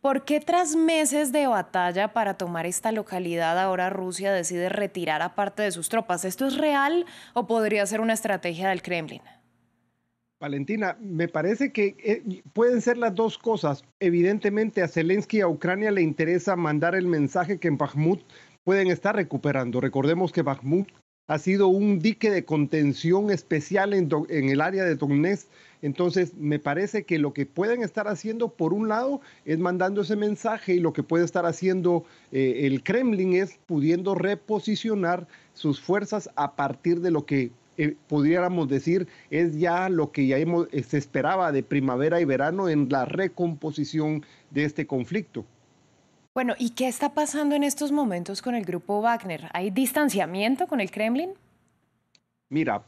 ¿Por qué tras meses de batalla para tomar esta localidad ahora Rusia decide retirar a parte de sus tropas? ¿Esto es real o podría ser una estrategia del Kremlin? Valentina, me parece que eh, pueden ser las dos cosas. Evidentemente a Zelensky y a Ucrania le interesa mandar el mensaje que en Bakhmut pueden estar recuperando. Recordemos que Bakhmut ha sido un dique de contención especial en, el área de Donetsk. Entonces, me parece que lo que pueden estar haciendo, por un lado, es mandando ese mensaje y lo que puede estar haciendo eh, el Kremlin es pudiendo reposicionar sus fuerzas a partir de lo que eh, pudiéramos decir es ya lo que ya hemos, eh, se esperaba de primavera y verano en la recomposición de este conflicto. Bueno, ¿y qué está pasando en estos momentos con el grupo Wagner? ¿Hay distanciamiento con el Kremlin? Mira,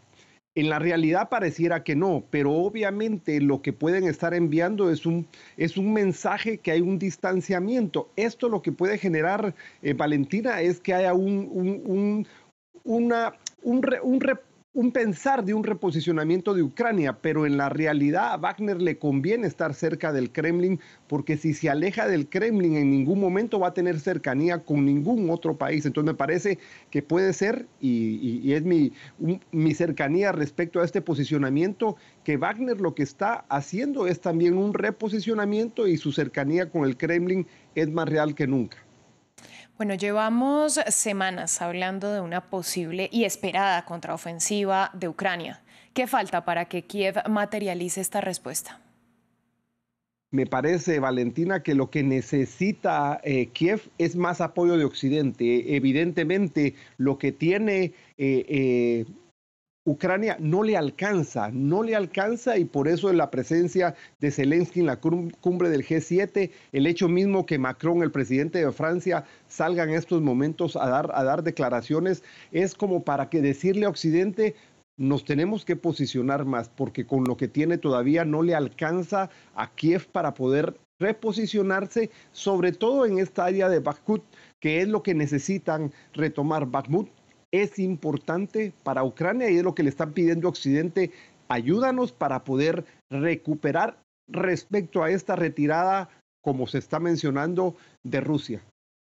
en la realidad pareciera que no, pero obviamente lo que pueden estar enviando es un, es un mensaje que hay un distanciamiento. Esto lo que puede generar, eh, Valentina, es que haya un, un, una, un, un pensar de un reposicionamiento de Ucrania, pero en la realidad a Wagner le conviene estar cerca del Kremlin porque si se aleja del Kremlin en ningún momento va a tener cercanía con ningún otro país. Entonces me parece que puede ser, y, es mi, mi cercanía respecto a este posicionamiento, que Wagner lo que está haciendo es también un reposicionamiento y su cercanía con el Kremlin es más real que nunca. Bueno, llevamos semanas hablando de una posible y esperada contraofensiva de Ucrania. ¿Qué falta para que Kiev materialice esta respuesta? Me parece, Valentina, que lo que necesita eh, Kiev es más apoyo de Occidente. Evidentemente, lo que tiene eh, eh, Ucrania no le alcanza, no le alcanza y por eso la presencia de Zelensky en la cumbre del G7, el hecho mismo que Macron, el presidente de Francia, salga en estos momentos a dar, a dar declaraciones, es como para que decirle a Occidente, nos tenemos que posicionar más, porque con lo que tiene todavía no le alcanza a Kiev para poder reposicionarse, sobre todo en esta área de Bakhmut, que es lo que necesitan retomar. Bakhmut es importante para Ucrania y es lo que le están pidiendo Occidente. Ayúdanos para poder recuperar respecto a esta retirada, como se está mencionando, de Rusia.